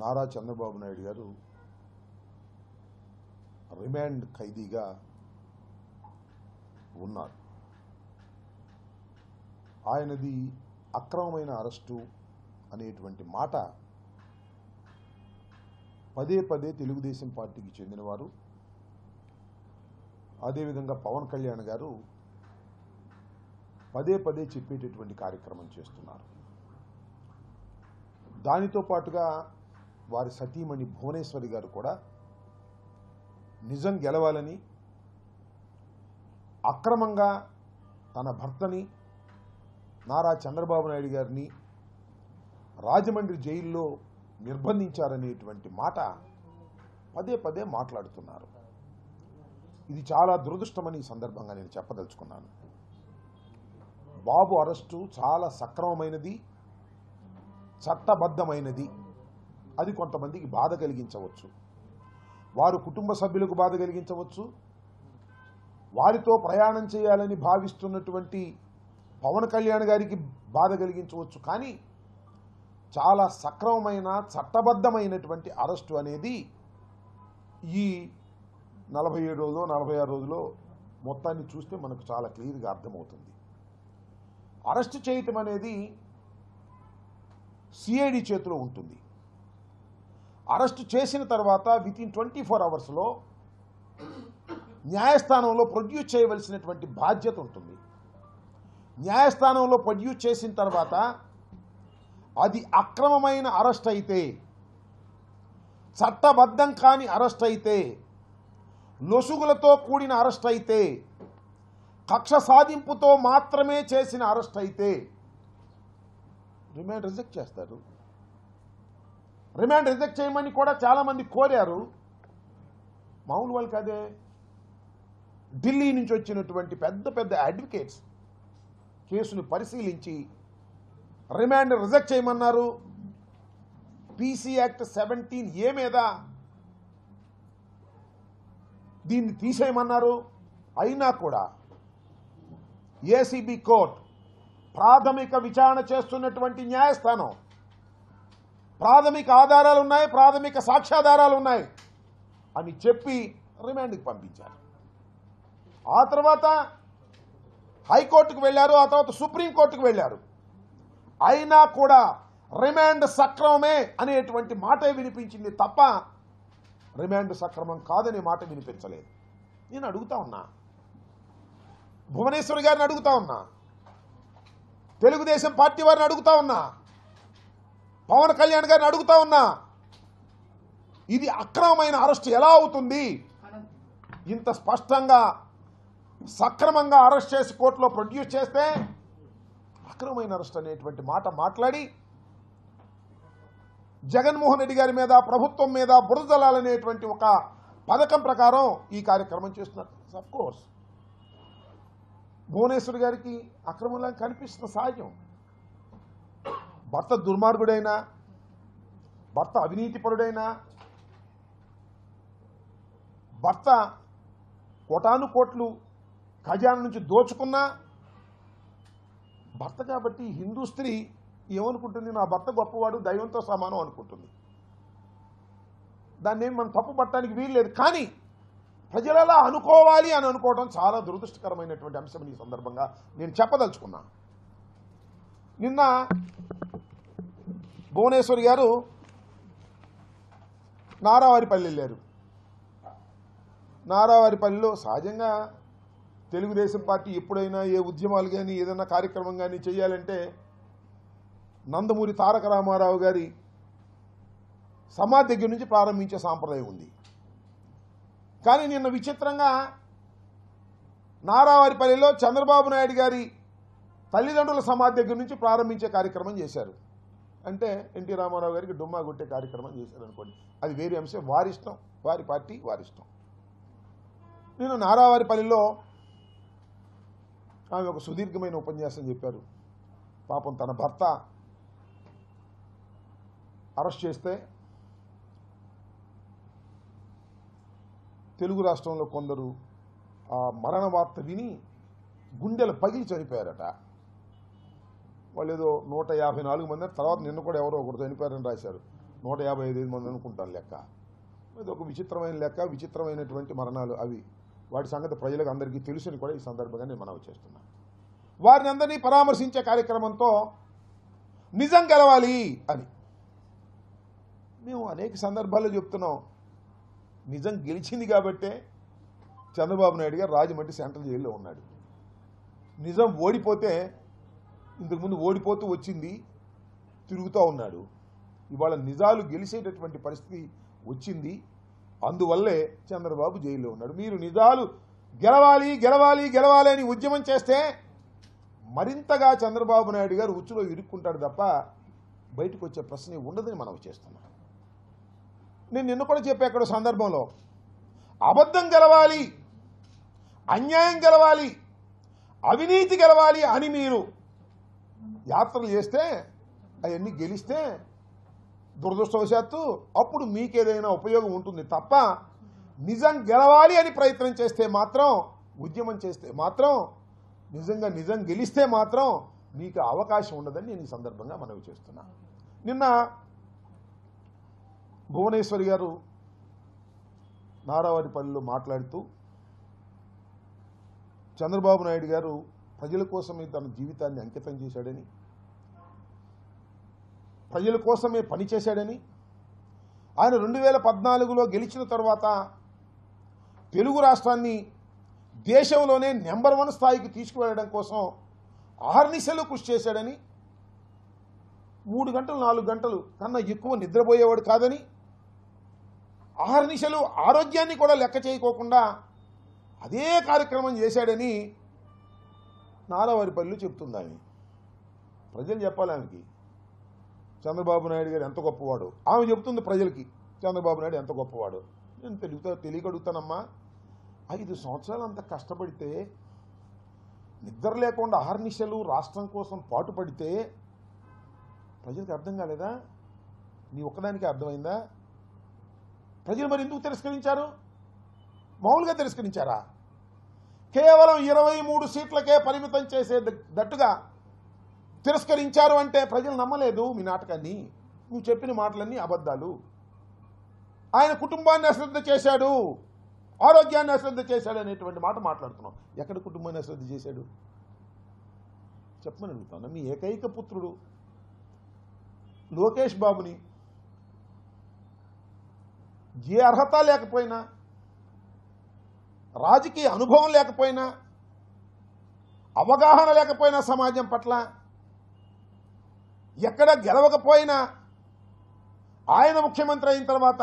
నారా చంద్రబాబు నాయుడు గారు రిమాండ్ ఖైదీగా ఉన్నారు ఆయనది అక్రమమైన అరెస్టు అనేటువంటి మాట పదే పదే తెలుగుదేశం పార్టీకి చెందినవారు అదేవిధంగా పవన్ కళ్యాణ్ గారు పదే పదే చెప్పేటటువంటి కార్యక్రమం చేస్తున్నారు దానితో పాటుగా వారి సతీమణి భువనేశ్వరి గారు కూడా నిజం గెలవాలని అక్రమంగా తన భర్తని నారా చంద్రబాబు నాయుడు గారిని రాజమండ్రి జైల్లో నిర్బంధించారనేటువంటి మాట పదే పదే మాట్లాడుతున్నారు ఇది చాలా దురదృష్టమని ఈ సందర్భంగా నేను చెప్పదలుచుకున్నాను బాబు అరెస్టు చాలా సక్రమమైనది చట్టబద్ధమైనది అది కొంతమందికి బాధ కలిగించవచ్చు వారు కుటుంబ సభ్యులకు బాధ కలిగించవచ్చు వారితో ప్రయాణం చేయాలని భావిస్తున్నటువంటి పవన్ కళ్యాణ్ గారికి బాధ కలిగించవచ్చు కానీ చాలా సక్రమమైన చట్టబద్ధమైనటువంటి అరెస్టు అనేది ఈ నలభై ఏడు రోజులో నలభై ఆరు రోజులో మొత్తాన్ని చూస్తే మనకు చాలా క్లియర్గా అర్థమవుతుంది అరెస్ట్ చేయటం అనేది సిఐడి చేతిలో ఉంటుంది అరెస్ట్ చేసిన తర్వాత విత్ ఇన్ ట్వంటీ ఫోర్ అవర్స్లో న్యాయస్థానంలో ప్రొడ్యూస్ చేయవలసినటువంటి బాధ్యత ఉంటుంది న్యాయస్థానంలో ప్రొడ్యూస్ చేసిన తర్వాత అది అక్రమమైన అరెస్ట్ అయితే చట్టబద్ధం కాని అరెస్ట్ అయితే లొసుగులతో కూడిన అరెస్ట్ అయితే కక్ష సాధింపుతో మాత్రమే చేసిన అరెస్ట్ అయితే రిమాండ్ రిజెక్ట్ చేస్తారు రిమాండ్ రిజెక్ట్ చేయమని కూడా చాలామంది కోరారు మామూలు వాళ్ళకి అదే ఢిల్లీ నుంచి వచ్చినటువంటి పెద్ద పెద్ద అడ్వకేట్స్ కేసును పరిశీలించి రిమాండ్ రిజెక్ట్ చేయమన్నారు పీసీ యాక్ట్ సెవెంటీన్ ఏ మీద దీన్ని తీసేయమన్నారు అయినా కూడా ఏసీబీ కోర్ట్ ప్రాథమిక విచారణ చేస్తున్నటువంటి న్యాయస్థానం ప్రాథమిక ఆధారాలు ఉన్నాయి ప్రాథమిక సాక్ష్యాధారాలు ఉన్నాయి అని చెప్పి రిమాండ్కి పంపించారు ఆ తర్వాత హైకోర్టుకు వెళ్ళారు ఆ తర్వాత సుప్రీంకోర్టుకు వెళ్ళారు అయినా కూడా రిమాండ్ సక్రమమే అనేటువంటి మాటే వినిపించింది తప్ప రిమాండ్ సక్రమం కాదనే మాట వినిపించలేదు నేను అడుగుతా ఉన్నా భువనేశ్వర్ గారిని అడుగుతా ఉన్నా తెలుగుదేశం పార్టీ వారిని అడుగుతా ఉన్నా పవన్ కళ్యాణ్ గారిని అడుగుతా ఉన్నా ఇది అక్రమమైన అరెస్ట్ ఎలా అవుతుంది ఇంత స్పష్టంగా సక్రమంగా అరెస్ట్ చేసి కోర్టులో ప్రొడ్యూస్ చేస్తే అక్రమమైన అరెస్ట్ అనేటువంటి మాట మాట్లాడి జగన్మోహన్ రెడ్డి గారి మీద ప్రభుత్వం మీద బురదలాలనేటువంటి ఒక పథకం ప్రకారం ఈ కార్యక్రమం చేస్తున్నారు కోర్స్ భువనేశ్వర్ గారికి అక్రమంలా కనిపిస్తున్న సహజం భర్త దుర్మార్గుడైనా భర్త అవినీతిపరుడైనా భర్త కోటాను కోట్లు ఖజానా నుంచి దోచుకున్నా భర్త కాబట్టి హిందూ స్త్రీ ఏమనుకుంటుంది నా భర్త గొప్పవాడు దైవంతో సమానం అనుకుంటుంది దాన్ని మనం తప్పు పట్టడానికి వీల్లేదు కానీ ప్రజలలా అనుకోవాలి అని అనుకోవడం చాలా దురదృష్టకరమైనటువంటి అంశం ఈ సందర్భంగా నేను చెప్పదలుచుకున్నాను నిన్న భువనేశ్వరి గారు నారావారిపల్లి వెళ్ళారు నారావారిపల్లిలో సహజంగా తెలుగుదేశం పార్టీ ఎప్పుడైనా ఏ ఉద్యమాలు కానీ ఏదైనా కార్యక్రమం కానీ చేయాలంటే నందమూరి తారక రామారావు గారి సమాధి దగ్గర నుంచి ప్రారంభించే సాంప్రదాయం ఉంది కానీ నిన్న విచిత్రంగా నారావారిపల్లిలో చంద్రబాబు నాయుడు గారి తల్లిదండ్రుల సమాధి దగ్గర నుంచి ప్రారంభించే కార్యక్రమం చేశారు అంటే ఎన్టీ రామారావు గారికి డుమ్మా కొట్టే కార్యక్రమం చేశారనుకోండి అది వేరే అంశం వారి ఇష్టం వారి పార్టీ వారి ఇష్టం నేను నారావారిపల్లిలో ఆమె ఒక సుదీర్ఘమైన ఉపన్యాసం చెప్పారు పాపం తన భర్త అరెస్ట్ చేస్తే తెలుగు రాష్ట్రంలో కొందరు ఆ మరణ వార్త విని గుండెలు పగిలి చనిపోయారట వాళ్ళు ఏదో నూట యాభై నాలుగు మంది తర్వాత నిన్న కూడా ఎవరో ఒకరు చనిపోయారని రాశారు నూట యాభై ఐదు మంది అనుకుంటాను లెక్క ఇది ఒక విచిత్రమైన లెక్క విచిత్రమైనటువంటి మరణాలు అవి వాటి సంగతి ప్రజలకు అందరికీ తెలుసుని కూడా ఈ సందర్భంగా నేను మనవి చేస్తున్నాను వారిని అందరినీ పరామర్శించే కార్యక్రమంతో నిజం గెలవాలి అని మేము అనేక సందర్భాల్లో చెప్తున్నాం నిజం గెలిచింది కాబట్టే చంద్రబాబు నాయుడు గారు రాజమండ్రి సెంట్రల్ జైల్లో ఉన్నాడు నిజం ఓడిపోతే ఇంతకుముందు ఓడిపోతూ వచ్చింది తిరుగుతూ ఉన్నాడు ఇవాళ నిజాలు గెలిచేటటువంటి పరిస్థితి వచ్చింది అందువల్లే చంద్రబాబు జైల్లో ఉన్నాడు మీరు నిజాలు గెలవాలి గెలవాలి గెలవాలి అని ఉద్యమం చేస్తే మరింతగా చంద్రబాబు నాయుడు గారు ఉచ్చులో ఇరుక్కుంటాడు తప్ప బయటకు వచ్చే ప్రశ్నే ఉండదని మనం చేస్తున్నాం నేను నిన్న కూడా చెప్పే అక్కడ సందర్భంలో అబద్ధం గెలవాలి అన్యాయం గెలవాలి అవినీతి గెలవాలి అని మీరు యాత్రలు చేస్తే అవన్నీ గెలిస్తే దురదృష్టవశాత్తు అప్పుడు మీకేదైనా ఉపయోగం ఉంటుంది తప్ప నిజం గెలవాలి అని ప్రయత్నం చేస్తే మాత్రం ఉద్యమం చేస్తే మాత్రం నిజంగా నిజం గెలిస్తే మాత్రం మీకు అవకాశం ఉండదని నేను ఈ సందర్భంగా మనవి చేస్తున్నా నిన్న భువనేశ్వరి గారు నారావారిపల్లిలో మాట్లాడుతూ చంద్రబాబు నాయుడు గారు ప్రజల కోసమే తన జీవితాన్ని అంకితం చేశాడని ప్రజల కోసమే పనిచేశాడని ఆయన రెండు వేల పద్నాలుగులో గెలిచిన తర్వాత తెలుగు రాష్ట్రాన్ని దేశంలోనే నెంబర్ వన్ స్థాయికి తీసుకువెళ్ళడం కోసం నిశలు కృషి చేశాడని మూడు గంటలు నాలుగు గంటలు కన్నా ఎక్కువ నిద్రపోయేవాడు కాదని ఆహర్నిశలు ఆరోగ్యాన్ని కూడా లెక్క చేయకోకుండా అదే కార్యక్రమం చేశాడని నారావారి పల్లెలు చెప్తుంది ప్రజలు చెప్పాలి ఆయనకి చంద్రబాబు నాయుడు గారు ఎంత గొప్పవాడు ఆమె చెబుతుంది ప్రజలకి చంద్రబాబు నాయుడు ఎంత గొప్పవాడు నేను తెలుగుతా తెలియగడుగుతానమ్మా ఐదు సంవత్సరాలు అంత కష్టపడితే నిద్ర లేకుండా అహర్నిశలు రాష్ట్రం కోసం పాటుపడితే ప్రజలకు అర్థం కాలేదా నీ ఒక్కదానికి అర్థమైందా ప్రజలు మరి ఎందుకు తిరస్కరించారు మామూలుగా తిరస్కరించారా కేవలం ఇరవై మూడు సీట్లకే పరిమితం చేసే దట్టుగా తిరస్కరించారు అంటే ప్రజలు నమ్మలేదు మీ నాటకాన్ని నువ్వు చెప్పిన మాటలన్నీ అబద్ధాలు ఆయన కుటుంబాన్ని అశ్రద్ధ చేశాడు ఆరోగ్యాన్ని అశ్రద్ధ చేశాడు అనేటువంటి మాట మాట్లాడుతున్నాం ఎక్కడ కుటుంబాన్ని అశ్రద్ధ చేశాడు చెప్పమని అడుగుతాను మీ ఏకైక పుత్రుడు లోకేష్ బాబుని ఏ అర్హత లేకపోయినా రాజకీయ అనుభవం లేకపోయినా అవగాహన లేకపోయినా సమాజం పట్ల ఎక్కడ గెలవకపోయినా ఆయన ముఖ్యమంత్రి అయిన తర్వాత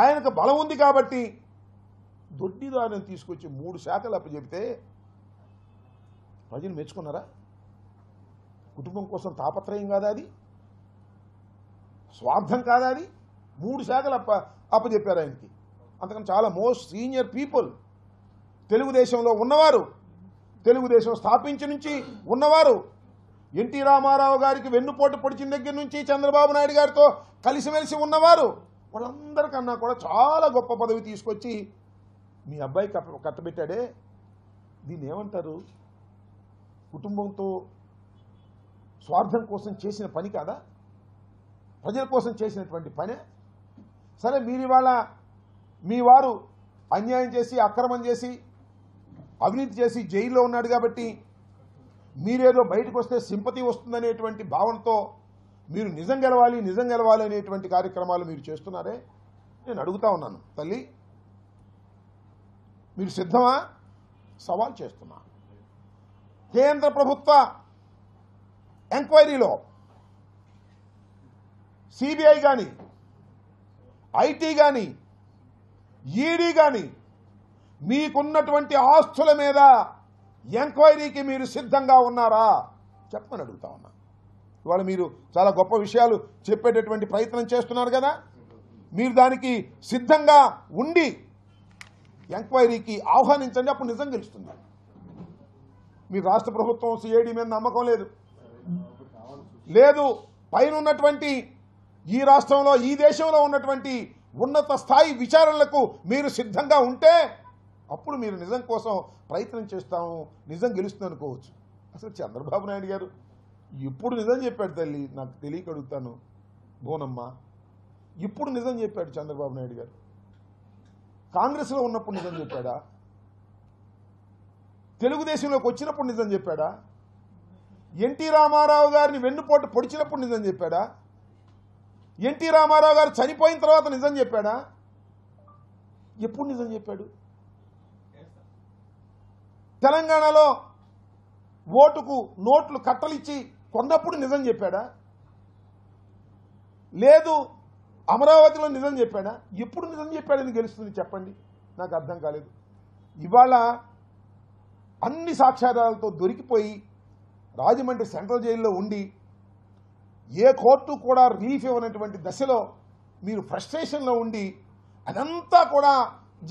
ఆయనకు బలం ఉంది కాబట్టి దొడ్డిదారిని తీసుకొచ్చి మూడు శాఖలు అప్పచెబితే ప్రజలు మెచ్చుకున్నారా కుటుంబం కోసం తాపత్రయం కాదా అది స్వార్థం కాదా అది మూడు శాఖలు అప్ప అప్పచెప్పారు ఆయనకి అంతకన్నా చాలా మోస్ట్ సీనియర్ పీపుల్ తెలుగుదేశంలో ఉన్నవారు తెలుగుదేశం స్థాపించి నుంచి ఉన్నవారు ఎన్టీ రామారావు గారికి వెన్నుపోటు పొడిచిన దగ్గర నుంచి చంద్రబాబు నాయుడు గారితో కలిసిమెలిసి ఉన్నవారు వాళ్ళందరికన్నా కూడా చాలా గొప్ప పదవి తీసుకొచ్చి మీ అబ్బాయి కట్టబెట్టాడే దీన్ని ఏమంటారు కుటుంబంతో స్వార్థం కోసం చేసిన పని కాదా ప్రజల కోసం చేసినటువంటి పనే సరే మీరు ఇవాళ మీ వారు అన్యాయం చేసి అక్రమం చేసి అవినీతి చేసి జైల్లో ఉన్నాడు కాబట్టి మీరేదో బయటకు వస్తే సింపతి వస్తుందనేటువంటి భావనతో మీరు నిజం గెలవాలి నిజం గెలవాలి అనేటువంటి కార్యక్రమాలు మీరు చేస్తున్నారే నేను అడుగుతా ఉన్నాను తల్లి మీరు సిద్ధమా సవాల్ చేస్తున్నా కేంద్ర ప్రభుత్వ ఎంక్వైరీలో సిబిఐ కానీ ఐటీ కానీ ఈడీ కానీ మీకున్నటువంటి ఆస్తుల మీద ఎంక్వైరీకి మీరు సిద్ధంగా ఉన్నారా చెప్పమని అడుగుతా ఉన్నా ఇవాళ మీరు చాలా గొప్ప విషయాలు చెప్పేటటువంటి ప్రయత్నం చేస్తున్నారు కదా మీరు దానికి సిద్ధంగా ఉండి ఎంక్వైరీకి ఆహ్వానించండి అప్పుడు నిజం గెలుస్తుంది మీరు రాష్ట్ర ప్రభుత్వం సిఐడి మీద నమ్మకం లేదు లేదు పైన ఉన్నటువంటి ఈ రాష్ట్రంలో ఈ దేశంలో ఉన్నటువంటి ఉన్నత స్థాయి విచారణలకు మీరు సిద్ధంగా ఉంటే అప్పుడు మీరు నిజం కోసం ప్రయత్నం చేస్తాము నిజం గెలుస్తుంది అనుకోవచ్చు అసలు చంద్రబాబు నాయుడు గారు ఇప్పుడు నిజం చెప్పాడు తల్లి నాకు తెలియక అడుగుతాను బోనమ్మ ఇప్పుడు నిజం చెప్పాడు చంద్రబాబు నాయుడు గారు కాంగ్రెస్లో ఉన్నప్పుడు నిజం చెప్పాడా తెలుగుదేశంలోకి వచ్చినప్పుడు నిజం చెప్పాడా ఎన్టీ రామారావు గారిని వెన్నుపోటు పొడిచినప్పుడు నిజం చెప్పాడా ఎన్టీ రామారావు గారు చనిపోయిన తర్వాత నిజం చెప్పాడా ఎప్పుడు నిజం చెప్పాడు తెలంగాణలో ఓటుకు నోట్లు కట్టలిచ్చి కొన్నప్పుడు నిజం చెప్పాడా లేదు అమరావతిలో నిజం చెప్పాడా ఎప్పుడు నిజం చెప్పాడని గెలుస్తుంది చెప్పండి నాకు అర్థం కాలేదు ఇవాళ అన్ని సాక్షాధారాలతో దొరికిపోయి రాజమండ్రి సెంట్రల్ జైల్లో ఉండి ఏ కోర్టు కూడా రిలీఫ్ ఇవ్వనటువంటి దశలో మీరు ఫ్రస్ట్రేషన్లో ఉండి అదంతా కూడా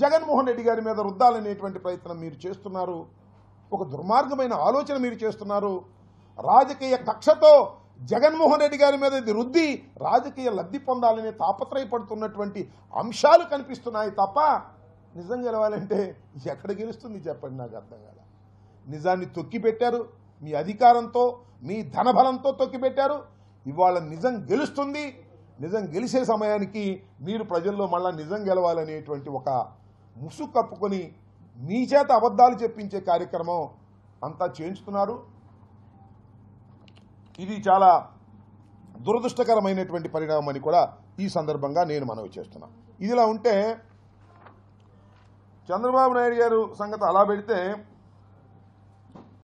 జగన్మోహన్ రెడ్డి గారి మీద రుద్దాలనేటువంటి ప్రయత్నం మీరు చేస్తున్నారు ఒక దుర్మార్గమైన ఆలోచన మీరు చేస్తున్నారు రాజకీయ కక్షతో జగన్మోహన్ రెడ్డి గారి మీద ఇది రుద్ది రాజకీయ లబ్ధి పొందాలని తాపత్రయపడుతున్నటువంటి అంశాలు కనిపిస్తున్నాయి తప్ప నిజం గెలవాలంటే ఎక్కడ గెలుస్తుంది చెప్పండి నాకు అర్థం కాల నిజాన్ని తొక్కిపెట్టారు మీ అధికారంతో మీ ధనబలంతో తొక్కిపెట్టారు ఇవాళ నిజం గెలుస్తుంది నిజం గెలిచే సమయానికి మీరు ప్రజల్లో మళ్ళీ నిజం గెలవాలనేటువంటి ఒక ముసుగు కప్పుకొని మీ చేత అబద్ధాలు చెప్పించే కార్యక్రమం అంతా చేయించుతున్నారు ఇది చాలా దురదృష్టకరమైనటువంటి పరిణామం అని కూడా ఈ సందర్భంగా నేను మనవి చేస్తున్నా ఇదిలా ఉంటే చంద్రబాబు నాయుడు గారు సంగతి అలా పెడితే